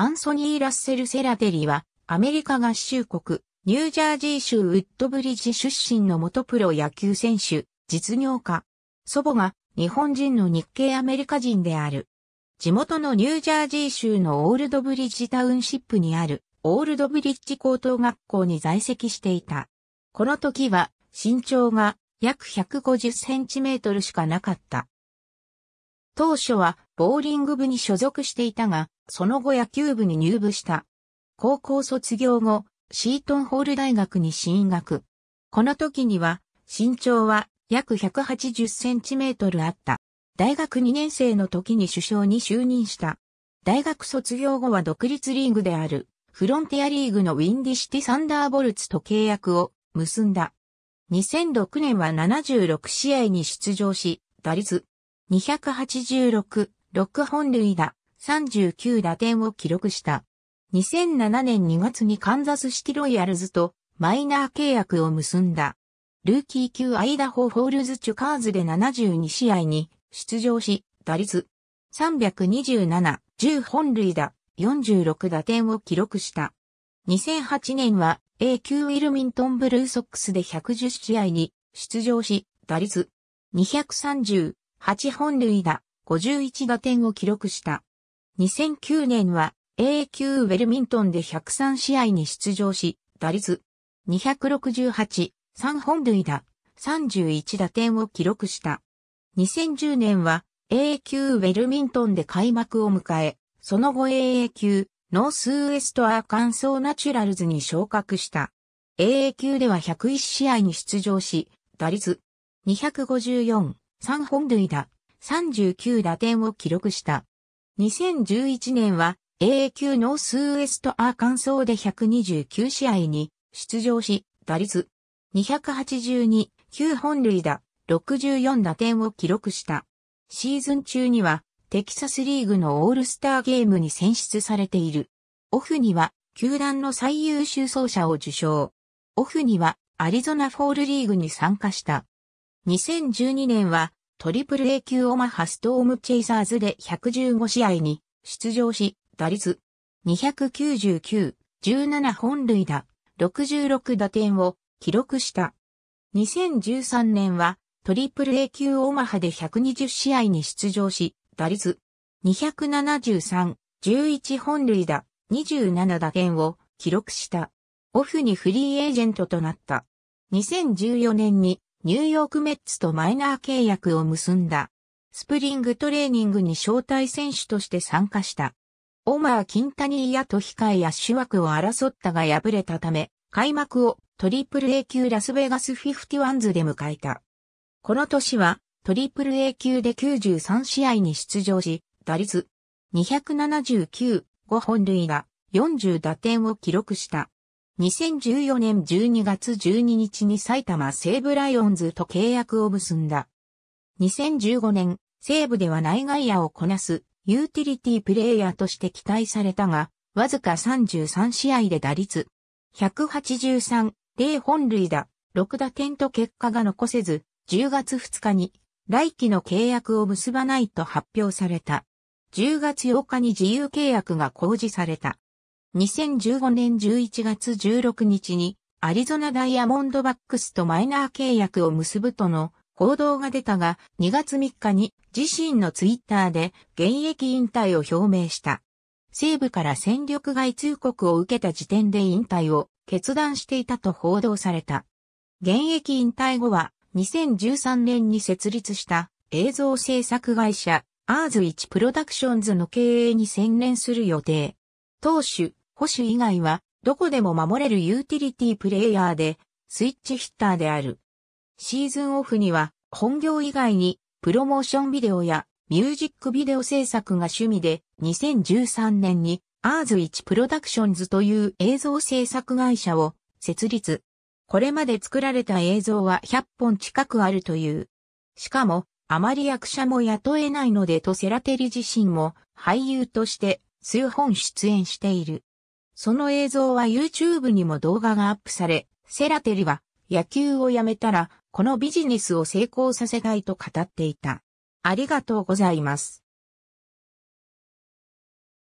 アンソニー・ラッセル・セラテリは、アメリカ合衆国、ニュージャージー州ウッドブリッジ出身の元プロ野球選手、実業家。祖母が日本人の日系アメリカ人である。地元のニュージャージー州のオールドブリッジタウンシップにあるオールドブリッジ高等学校に在籍していた。この時は身長が約150センチメートルしかなかった。当初はボーリング部に所属していたが、その後野球部に入部した。高校卒業後、シートンホール大学に進学。この時には、身長は約180センチメートルあった。大学2年生の時に首相に就任した。大学卒業後は独立リーグである、フロンティアリーグのウィンディシティサンダーボルツと契約を結んだ。2006年は76試合に出場し、打率286、6本塁打、39打点を記録した。2007年2月にカンザスシティロイヤルズとマイナー契約を結んだ。ルーキー級アイダホホールズチュカーズで72試合に出場し、打率327、10本塁打、46打点を記録した。2008年は A 級ウィルミントンブルーソックスで110試合に出場し、打率238本塁打、51打点を記録した。2009年は A 級ウェルミントンで103試合に出場し、打率268、3本塁打、31打点を記録した。2010年は A 級ウェルミントンで開幕を迎え、その後 AA 級ノースウエストアーカンソーナチュラルズに昇格した。AA 級では101試合に出場し、打率254、3本塁打、39打点を記録した。2011年は AA 級ノースウエストアーカンソーで129試合に出場し、打率282、9本塁打、64打点を記録した。シーズン中にはテキサスリーグのオールスターゲームに選出されている。オフには球団の最優秀走者を受賞。オフにはアリゾナフォールリーグに参加した。2012年はトリプル A 級オマハストームチェイサーズで115試合に出場し、打率299、17本塁打、66打点を記録した。2013年はトリプル A 級オマハで120試合に出場し、打率273、11本塁打、27打点を記録した。オフにフリーエージェントとなった。2014年にニューヨークメッツとマイナー契約を結んだ。スプリングトレーニングに招待選手として参加した。オマー・キンタニーヤと控えや手枠を争ったが敗れたため、開幕をトリプル A 級ラスベガス51ズで迎えた。この年はトリプル A 級で93試合に出場し、打率279、5本塁打、40打点を記録した。2014年12月12日に埼玉西武ライオンズと契約を結んだ。2015年、西武では内外野をこなすユーティリティプレイヤーとして期待されたが、わずか33試合で打率183、0本塁打、6打点と結果が残せず、10月2日に来期の契約を結ばないと発表された。10月8日に自由契約が公示された。2015年11月16日にアリゾナダイヤモンドバックスとマイナー契約を結ぶとの報道が出たが2月3日に自身のツイッターで現役引退を表明した。西部から戦力外通告を受けた時点で引退を決断していたと報道された。現役引退後は2013年に設立した映像制作会社アーズ1プロダクションズの経営に専念する予定。当主、保守以外は、どこでも守れるユーティリティプレイヤーで、スイッチヒッターである。シーズンオフには、本業以外に、プロモーションビデオや、ミュージックビデオ制作が趣味で、2013年に、アーズ1プロダクションズという映像制作会社を設立。これまで作られた映像は100本近くあるという。しかも、あまり役者も雇えないのでとセラテリ自身も俳優として数本出演している。その映像は YouTube にも動画がアップされ、セラテリは野球をやめたらこのビジネスを成功させたいと語っていた。ありがとうございます。